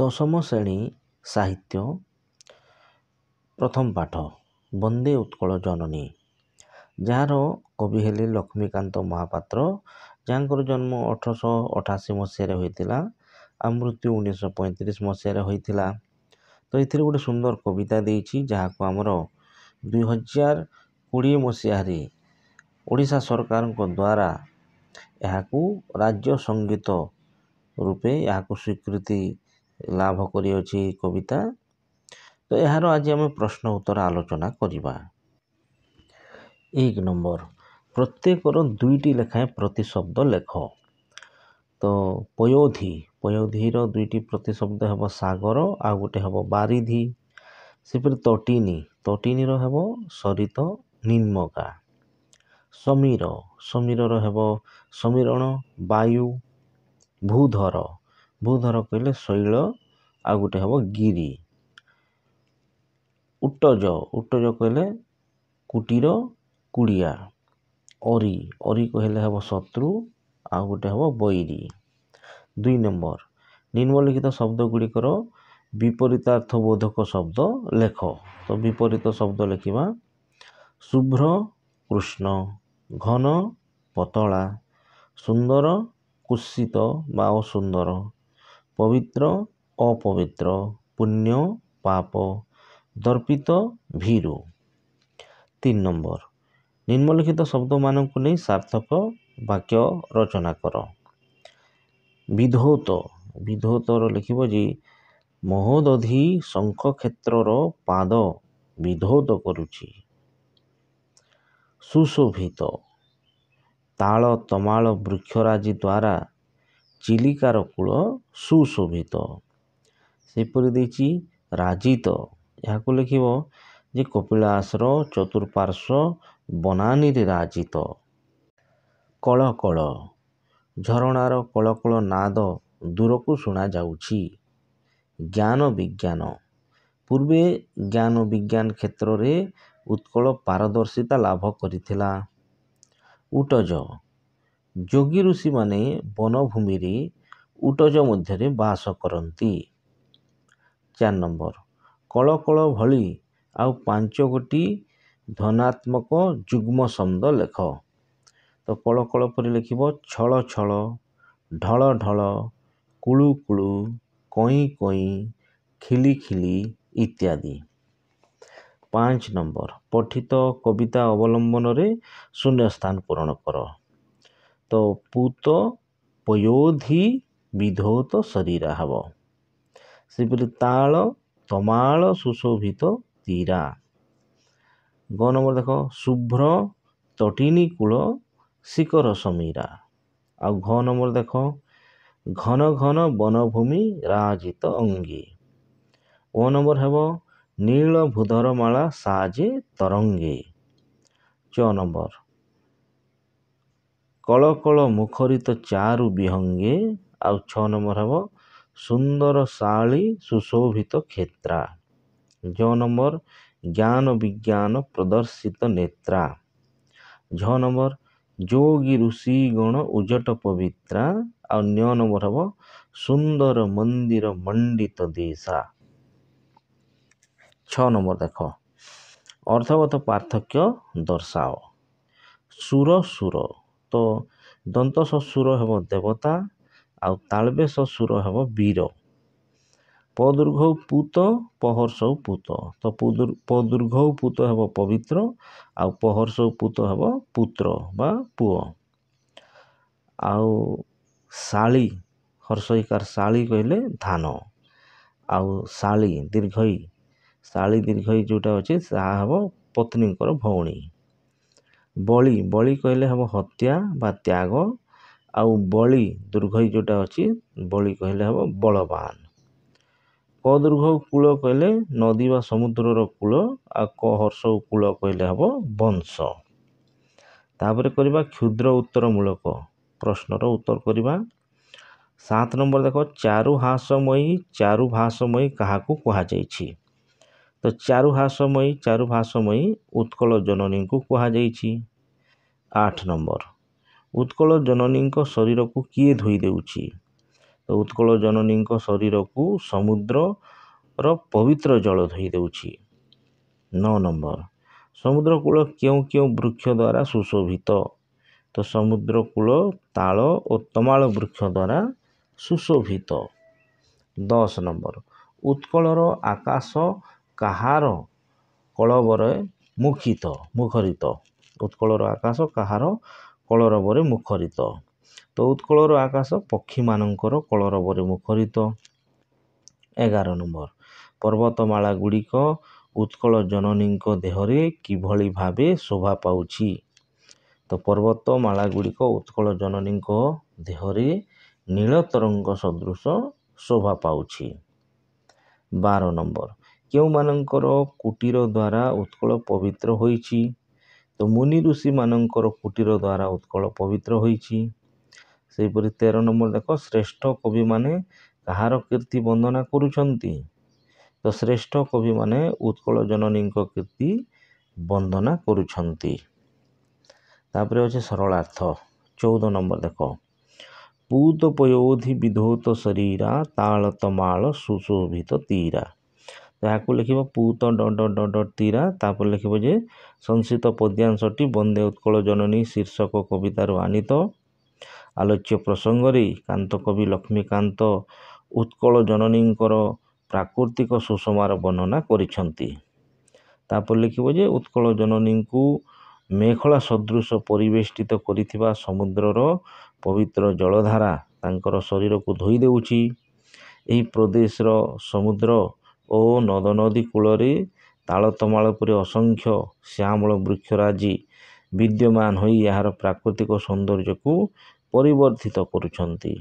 ଦଶମ ଶ୍ରେଣୀ ସାହିତ୍ୟ ପ୍ରଥମ ପାଠ ବନ୍ଦେ ଉତ୍କଳ ଜନନୀ ଯାହାର କବି ହେଲେ ଲକ୍ଷ୍ମୀକାନ୍ତ ମହାପାତ୍ର ଯାହାଙ୍କର ଜନ୍ମ ଅଠରଶହ ଅଠାଅଶୀ ମସିହାରେ ହୋଇଥିଲା ଆଉ ମୃତ୍ୟୁ ଉଣେଇଶହ ପଇଁତିରିଶ ମସିହାରେ ହୋଇଥିଲା ତ ଏଥିରେ ଗୋଟେ ସୁନ୍ଦର କବିତା ଦେଇଛି ଯାହାକୁ ଆମର ଦୁଇ ହଜାର କୋଡ଼ିଏ ମସିହାରେ ଓଡ଼ିଶା ସରକାରଙ୍କ ଦ୍ୱାରା ଏହାକୁ ରାଜ୍ୟ ସଙ୍ଗୀତ ରୂପେ ଏହାକୁ ସ୍ୱୀକୃତି ଲାଭ କରିଅଛି କବିତା ତ ଏହାର ଆଜି ଆମେ ପ୍ରଶ୍ନ ଉତ୍ତର ଆଲୋଚନା କରିବା ଏକ ନମ୍ବର ପ୍ରତ୍ୟେକର ଦୁଇଟି ଲେଖାଏଁ ପ୍ରତିଶବ୍ଦ ଲେଖ ତ ପୟୋଧି ପୟୋଧିର ଦୁଇଟି ପ୍ରତିଶବ୍ଦ ହେବ ସାଗର ଆଉ ଗୋଟେ ହେବ ବାରିଧି ସେପରି ତଟିନୀ ତଟିନୀର ହେବ ସରିତ ନିମ୍ମକା ସମୀର ସମୀରର ହେବ ସମୀରଣ ବାୟୁ ଭୂଧର ଭୂଧର କହିଲେ ଶୈଳ ଆଉ ଗୋଟେ ହେବ ଗିରି ଉଟଜ ଉଟଜ କହିଲେ କୁଟୀର କୁଡ଼ିଆ ଅରି ଅରି କହିଲେ ହେବ ଶତ୍ରୁ ଆଉ ଗୋଟେ ହେବ ବୈରି ଦୁଇ ନମ୍ବର ନିମ୍ନଲିଖିତ ଶବ୍ଦ ଗୁଡ଼ିକର ବିପରୀତାର୍ଥ ବୋଧକ ଶବ୍ଦ ଲେଖ ତ ବିପରୀତ ଶବ୍ଦ ଲେଖିବା ଶୁଭ୍ର କୃଷ୍ଣ ଘନ ପତଳା ସୁନ୍ଦର କୁଶିତ ବା ଅସୁନ୍ଦର ପବିତ୍ର ଅପବିତ୍ର ପୁଣ୍ୟ ପାପ ଦର୍ପିତ ଭୀରୁ ତିନି ନମ୍ବର ନିମ୍ନଲିଖିତ ଶବ୍ଦମାନଙ୍କୁ ନେଇ ସାର୍ଥକ ବାକ୍ୟ ରଚନା କର ବିଧୌତ ବିଧୌତର ଲେଖିବ ଯେ ମହୋଦଧି ଶଙ୍ଖ କ୍ଷେତ୍ରର ପାଦ ବିଧୌତ କରୁଛି ସୁଶୋଭିତ ତାଳ ତମାଳ ବୃକ୍ଷରାଜି ଦ୍ୱାରା ଚିଲିକାର କୂଳ ସୁଶୋଭିତ ସେହିପରି ଦେଇଛି ରାଜିତ ଏହାକୁ ଲେଖିବ ଯେ କପିଳାସର ଚତୁଃପାର୍ଶ୍ୱ ବନାନୀରେ ରାଜିତ କଳକଳ ଝରଣାର କଳକଳ ନାଦ ଦୂରକୁ ଶୁଣାଯାଉଛି ଜ୍ଞାନ ବିଜ୍ଞାନ ପୂର୍ବେ ଜ୍ଞାନ ବିଜ୍ଞାନ କ୍ଷେତ୍ରରେ ଉତ୍କଳ ପାରଦର୍ଶିତା ଲାଭ କରିଥିଲା ଉଟଜ ଯୋଗୀ ଋଷିମାନେ ବନଭୂମିରେ ଉଟଜ ମଧ୍ୟରେ ବାସ କରନ୍ତି ଚାରି ନମ୍ବର କଳକଳ ଭଳି ଆଉ ପାଞ୍ଚ ଗୋଟି ଧନାତ୍ମକ ଯୁଗ୍ମ ଶବ୍ଦ ଲେଖ ତ କଳକଳ ପରି ଲେଖିବ ଛଳ ଛଳ ଢଳ ଢଳ କୁଳୁ କୁଳୁ କଇଁ କଇଁ ଖିଲି ଖିଲି ଇତ୍ୟାଦି ପାଞ୍ଚ ନମ୍ବର ପଠିତ କବିତା ଅବଲମ୍ବନରେ ଶୂନ୍ୟ ସ୍ଥାନ ପୂରଣ କର ତ ପୁତ ପୟୋଧି ବିଧୌତ ଶରୀରା ହେବ ସେହିପରି ତାଳ ତମାଳ ସୁଶୋଭିତ ତୀରା ଗ ନମ୍ବର ଦେଖ ଶୁଭ୍ର ତଟିନୀ କୂଳ ଶିକର ସମୀରା ଆଉ ଘ ନମ୍ବର ଦେଖ ଘନ ଘନ ବନଭୂମି ରାଜିତ ଅଙ୍ଗୀ ଓ ନମ୍ବର ହେବ ନୀଳ ଭୂଧରମାଳା ସାଜେ ତରଙ୍ଗେ ଚ ନମ୍ବର କଳ କଳ ମୁଖରିତ ଚାରୁ ବିହଙ୍ଗେ ଆଉ ଛଅ ନମ୍ବର ହେବ ସୁନ୍ଦର ଶାଳୀ ସୁଶୋଭିତ କ୍ଷେତ୍ରା ଯଅ ନମ୍ବର ଜ୍ଞାନ ବିଜ୍ଞାନ ପ୍ରଦର୍ଶିତ ନେତ୍ରା ଝଅ ନମ୍ବର ଯୋଗୀ ଋଷି ଗଣ ଉଜଟ ପବିତ୍ରା ଆଉ ନିଅ ନମ୍ବର ହେବ ସୁନ୍ଦର ମନ୍ଦିର ମଣ୍ଡିତ ଦିଶା ଛଅ ନମ୍ବର ଦେଖ ଅର୍ଥଗତ ପାର୍ଥକ୍ୟ ଦର୍ଶାଅ ସୁର ସୁର ତ ଦନ୍ତ ଶ୍ୱଶୁର ହେବ ଦେବତା ଆଉ ତାଳବ୍ୟ ଶ୍ୱଶୁର ହେବ ବୀର ପ ଦୀର୍ଘ ପୂତ ପହର୍ଷ ପୂତ ତ ପ ଦୀର୍ଘ ପୂତ ହେବ ପବିତ୍ର ଆଉ ପହର୍ଷ ପୂତ ହେବ ପୁତ୍ର ବା ପୁଅ ଆଉ ଶାଳି ହର୍ଷଇକାର ଶାଳି କହିଲେ ଧାନ ଆଉ ଶାଳି ଦୀର୍ଘଇ ଶାଳି ଦୀର୍ଘଇ ଯେଉଁଟା ଅଛି ତାହା ହେବ ପତ୍ନୀଙ୍କର ଭଉଣୀ ବଳି ବଳି କହିଲେ ହେବ ହତ୍ୟା ବା ତ୍ୟାଗ ଆଉ ବଳି ଦୁର୍ଘ ଯେଉଁଟା ଅଛି ବଳି କହିଲେ ହେବ ବଳବାନ କ ଦୁର୍ଘ କୂଳ କହିଲେ ନଦୀ ବା ସମୁଦ୍ରର କୂଳ ଆଉ କ ହର୍ଷ କୂଳ କହିଲେ ହେବ ବଂଶ ତାପରେ କରିବା କ୍ଷୁଦ୍ର ଉତ୍ତରମୂଳକ ପ୍ରଶ୍ନର ଉତ୍ତର କରିବା ସାତ ନମ୍ବର ଦେଖ ଚାରୁ ହାସମୟୀ ଚାରୁ ଭାସମୟୀ କାହାକୁ କୁହାଯାଇଛି ତ ଚାରୁ ହାସମୟୀ ଚାରୁ ଭାସମୟୀ ଉତ୍କଳ ଜନନୀଙ୍କୁ କୁହାଯାଇଛି ଆଠ ନମ୍ବର ଉତ୍କଳ ଜନନୀଙ୍କ ଶରୀରକୁ କିଏ ଧୋଇ ଦେଉଛି ତ ଉତ୍କଳ ଜନନୀଙ୍କ ଶରୀରକୁ ସମୁଦ୍ରର ପବିତ୍ର ଜଳ ଧୋଇ ଦେଉଛି ନଅ ନମ୍ବର ସମୁଦ୍ରକୂଳ କେଉଁ କେଉଁ ବୃକ୍ଷ ଦ୍ୱାରା ସୁଶୋଭିତ ତ ସମୁଦ୍ରକୂଳ ତାଳ ଓ ତମାଳ ବୃକ୍ଷ ଦ୍ୱାରା ସୁଶୋଭିତ ଦଶ ନମ୍ବର ଉତ୍କଳର ଆକାଶ କାହାର କଳବରେ ମୁଖିତ ମୁଖରିତ ଉତ୍କଳର ଆକାଶ କାହାର କଳରବରେ ମୁଖରିତ ତ ଉତ୍କଳର ଆକାଶ ପକ୍ଷୀମାନଙ୍କର କଳରବରେ ମୁଖରିତ ଏଗାର ନମ୍ବର ପର୍ବତମାଳା ଗୁଡ଼ିକ ଉତ୍କଳ ଜନନୀଙ୍କ ଦେହରେ କିଭଳି ଭାବେ ଶୋଭା ପାଉଛି ତ ପର୍ବତମାଳା ଗୁଡ଼ିକ ଉତ୍କଳ ଜନନୀଙ୍କ ଦେହରେ ନୀଳତରଙ୍ଗ ସଦୃଶ ଶୋଭା ପାଉଛି ବାର ନମ୍ବର କେଉଁମାନଙ୍କର କୁଟୀର ଦ୍ୱାରା ଉତ୍କଳ ପବିତ୍ର ହୋଇଛି ତ ମୁନି ଋଷିମାନଙ୍କର କୁଟୀର ଦ୍ୱାରା ଉତ୍କଳ ପବିତ୍ର ହୋଇଛି ସେହିପରି ତେର ନମ୍ବର ଦେଖ ଶ୍ରେଷ୍ଠ କବିମାନେ କାହାର କୀର୍ତ୍ତି ବନ୍ଦନା କରୁଛନ୍ତି ତ ଶ୍ରେଷ୍ଠ କବିମାନେ ଉତ୍କଳ ଜନନୀଙ୍କ କୀର୍ତ୍ତି ବନ୍ଦନା କରୁଛନ୍ତି ତାପରେ ଅଛି ସରଳାର୍ଥ ଚଉଦ ନମ୍ବର ଦେଖ ପୂତ ପୟୋଧି ବିଧୌତ ଶରୀରା ତାଳ ତମାଳ ସୁଶୋଭିତ ତୀରା ତ ଏହାକୁ ଲେଖିବ ପୁତ ଡଟ୍ ଡଟ୍ ତୀରା ତାପରେ ଲେଖିବ ଯେ ସଂସିତ ପଦ୍ୟାଂଶଟି ବନ୍ଦେ ଉତ୍କଳ ଜନନୀ ଶୀର୍ଷକ କବିତାରୁ ଆନିତ ଆଲୋଚ୍ୟ ପ୍ରସଙ୍ଗରେ କାନ୍ତ କବି ଲକ୍ଷ୍ମୀକାନ୍ତ ଉତ୍କଳ ଜନନୀଙ୍କର ପ୍ରାକୃତିକ ସୁଷମାର ବର୍ଣ୍ଣନା କରିଛନ୍ତି ତାପରେ ଲେଖିବ ଯେ ଉତ୍କଳ ଜନନୀଙ୍କୁ ମେଖଳା ସଦୃଶ ପରିବେଷ୍ଟିତ କରିଥିବା ସମୁଦ୍ରର ପବିତ୍ର ଜଳଧାରା ତାଙ୍କର ଶରୀରକୁ ଧୋଇ ଦେଉଛି ଏହି ପ୍ରଦେଶର ସମୁଦ୍ର ଓ ନଦ ନଦୀ କୂଳରେ ତାଳତମାଳ ପରି ଅସଂଖ୍ୟ ଶ୍ୟାମଳ ବୃକ୍ଷ ରାଜି ବିଦ୍ୟମାନ ହୋଇ ଏହାର ପ୍ରାକୃତିକ ସୌନ୍ଦର୍ଯ୍ୟକୁ ପରିବର୍ତ୍ତିତ କରୁଛନ୍ତି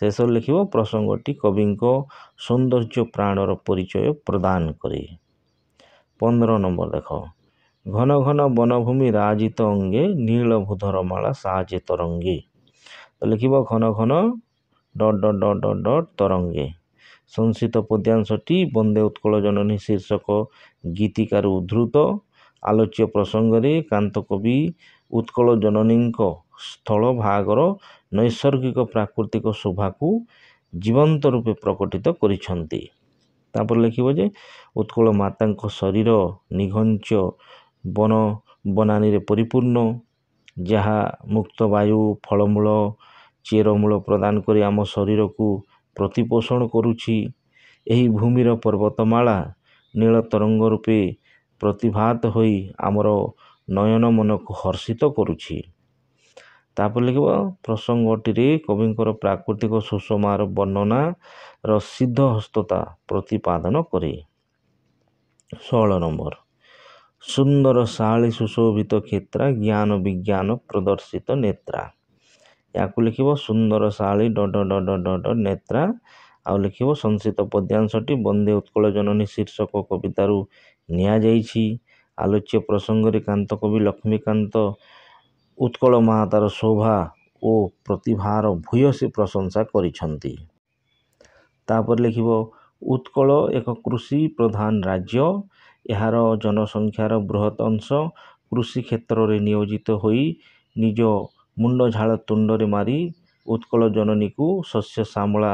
ଶେଷରେ ଲେଖିବ ପ୍ରସଙ୍ଗଟି କବିଙ୍କ ସୌନ୍ଦର୍ଯ୍ୟ ପ୍ରାଣର ପରିଚୟ ପ୍ରଦାନ କରେ ପନ୍ଦର ନମ୍ବର ଦେଖ ଘନ ଘନ ବନଭୂମି ରାଜିତ ଅଙ୍ଗେ ନୀଳଭୂଧର ମାଳା ସାହାଯ୍ୟ ତରଙ୍ଗେ ତ ଲେଖିବ ଘନ ଘନ dot dot dot dot dot ତରଙ୍ଗେ ସଂସିତ ପଦ୍ୟାଂଶଟି ବନ୍ଦେ ଉତ୍କଳ ଜନନୀ ଶୀର୍ଷକ ଗୀତିକାରୁ ଉଦ୍ଧୃତ ଆଲୋଚ୍ୟ ପ୍ରସଙ୍ଗରେ କାନ୍ତ କବି ଉତ୍କଳ ଜନନୀଙ୍କ ସ୍ଥଳ ଭାଗର ନୈସର୍ଗିକ ପ୍ରାକୃତିକ ଶୋଭାକୁ ଜୀବନ୍ତ ରୂପେ ପ୍ରକଟିତ କରିଛନ୍ତି ତାପରେ ଲେଖିବ ଯେ ଉତ୍କଳ ମାତାଙ୍କ ଶରୀର ନିଘଞ୍ଚ ବନ ବନାନୀରେ ପରିପୂର୍ଣ୍ଣ ଯାହା ମୁକ୍ତବାୟୁ ଫଳମୂଳ ଚେରମୂଳ ପ୍ରଦାନ କରି ଆମ ଶରୀରକୁ ପ୍ରତିପୋଷଣ କରୁଛି ଏହି ଭୂମିର ପର୍ବତମାଳା ନୀଳ ତରଙ୍ଗ ରୂପେ ପ୍ରତିଭାତ ହୋଇ ଆମର ନୟନ ମନକୁ ହର୍ଷିତ କରୁଛି ତାପରେ ଲେଖିବ ପ୍ରସଙ୍ଗଟିରେ କବିଙ୍କର ପ୍ରାକୃତିକ ସୁଷମାର ବର୍ଣ୍ଣନାର ସିଦ୍ଧ ହସ୍ତତା ପ୍ରତିପାଦନ କରେ ଷୋହଳ ନମ୍ବର ସୁନ୍ଦର ଶାଳୀ ସୁଶୋଭିତ କ୍ଷେତ୍ର ଜ୍ଞାନ ବିଜ୍ଞାନ ପ୍ରଦର୍ଶିତ ନେତ୍ରା ইয়াকো লিখিব সুন্দৰ চালি ডট ডট ডট ডট নেত্ৰা আৰু লিখিব সঞ্চিত পদ্যাংশটি বন্দে উৎকল জননী শীৰ্ষক কবিতাৰু নিয়া যাইছি আলোচ্য প্ৰসংগৰে কান্ত কবি লক্ষ্মীকান্ত উৎকল মাহাতাৰ শোভা অ' প্ৰতিভাৰ ভূয়সী প্ৰশংসা কৰিছন্তি তাৰপৰা লিখিব উৎকল এক কৃষি প্ৰধান ৰাজ্য ইয়াৰ জনসংখ্যাৰ বৃহৎ অংশ কৃষি ক্ষেত্ৰৰে নিয়োজিত হৈ নিজ ମୁଣ୍ଡ ଝାଳ ତୁଣ୍ଡରେ ମାରି ଉତ୍କଳ ଜନନୀକୁ ଶସ୍ୟ ଶ୍ୟାମଳା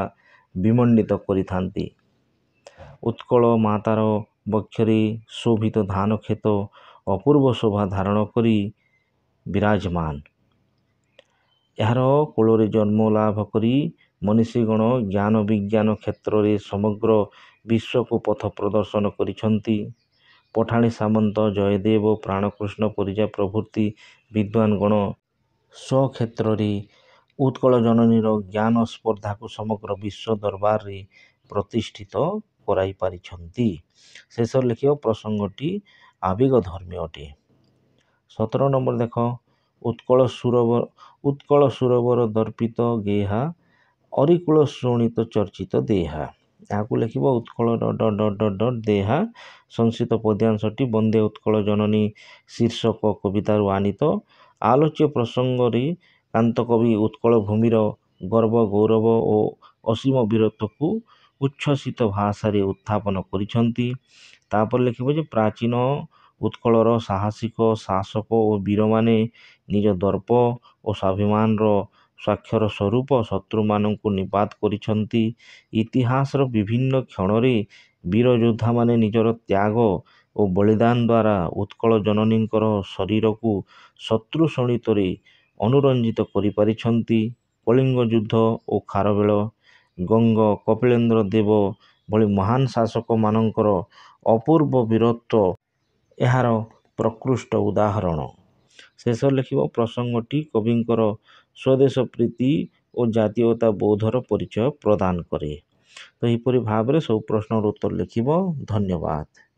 ବିମଣ୍ଡିତ କରିଥାନ୍ତି ଉତ୍କଳ ମାତାର ବକ୍ଷରେ ଶୋଭିତ ଧାନ କ୍ଷେତ ଅପୂର୍ବ ଶୋଭା ଧାରଣ କରି ବିରାଜମାନ ଏହାର କୂଳରେ ଜନ୍ମ ଲାଭ କରି ମନୀଷୀଗଣ ଜ୍ଞାନ ବିଜ୍ଞାନ କ୍ଷେତ୍ରରେ ସମଗ୍ର ବିଶ୍ୱକୁ ପଥ ପ୍ରଦର୍ଶନ କରିଛନ୍ତି ପଠାଣି ସାମନ୍ତ ଜୟଦେବ ପ୍ରାଣକୃଷ୍ଣ ପରିଜା ପ୍ରଭୃତି ବିଦ୍ୱାନ ଗଣ ସ୍ୱକ୍ଷେତ୍ରରେ ଉତ୍କଳ ଜନନୀର ଜ୍ଞାନ ସ୍ପର୍ଦ୍ଧାକୁ ସମଗ୍ର ବିଶ୍ୱ ଦରବାରରେ ପ୍ରତିଷ୍ଠିତ କରାଇ ପାରିଛନ୍ତି ଶେଷରେ ଲେଖିବ ପ୍ରସଙ୍ଗଟି ଆବେଗ ଧର୍ମୀ ଅଟେ ସତର ନମ୍ବର ଦେଖ ଉତ୍କଳ ସୁରବ ଉତ୍କଳ ସୁରବର ଦର୍ପିତ ଗେହା ଅରିକୁଳ ଶୋଣିତ ଚର୍ଚ୍ଚିତ ଦେହା ଏହାକୁ ଲେଖିବ Utkala dot dot dot dot ଦେହା ସଂସ୍କୃତ ପଦ୍ୟାଂଶଟି ବନ୍ଦେ ଉତ୍କଳ ଜନନୀ ଶୀର୍ଷକ କବିତାରୁ ଆନିତ ଆଲୋଚ୍ୟ ପ୍ରସଙ୍ଗରେ କାନ୍ତକବି ଉତ୍କଳ ଭୂମିର ଗର୍ବ ଗୌରବ ଓ ଅସୀମ ବୀରତ୍ୱକୁ ଉଚ୍ଛ୍ୱସିତ ଭାଷାରେ ଉତ୍ଥାପନ କରିଛନ୍ତି ତାପରେ ଲେଖିବ ଯେ ପ୍ରାଚୀନ ଉତ୍କଳର ସାହସିକ ଶାସକ ଓ ବୀରମାନେ ନିଜ ଦର୍ପ ଓ ସ୍ୱାଭିମାନର ସ୍ୱାକ୍ଷର ସ୍ୱରୂପ ଶତ୍ରୁମାନଙ୍କୁ ନିପାତ କରିଛନ୍ତି ଇତିହାସର ବିଭିନ୍ନ କ୍ଷଣରେ ବୀର ଯୋଦ୍ଧାମାନେ ନିଜର ତ୍ୟାଗ ଓ ବଳିଦାନ ଦ୍ୱାରା ଉତ୍କଳ ଜନନୀଙ୍କର ଶରୀରକୁ ଶତ୍ରୁ ଶୋଣିତରେ ଅନୁରଞ୍ଜିତ କରିପାରିଛନ୍ତି କଳିଙ୍ଗ ଯୁଦ୍ଧ ଓ ଖାରବେଳ ଗଙ୍ଗ କପିଳେନ୍ଦ୍ର ଦେବ ଭଳି ମହାନ ଶାସକମାନଙ୍କର ଅପୂର୍ବ ବୀରତ୍ୱ ଏହାର ପ୍ରକୃଷ୍ଟ ଉଦାହରଣ ଶେଷ ଲେଖିବ ପ୍ରସଙ୍ଗଟି କବିଙ୍କର ସ୍ୱଦେଶ ପ୍ରୀତି ଓ ଜାତୀୟତା ବୋଧର ପରିଚୟ ପ୍ରଦାନ କରେ ତ ଏହିପରି ଭାବରେ ସବୁ ପ୍ରଶ୍ନର ଉତ୍ତର ଲେଖିବ ଧନ୍ୟବାଦ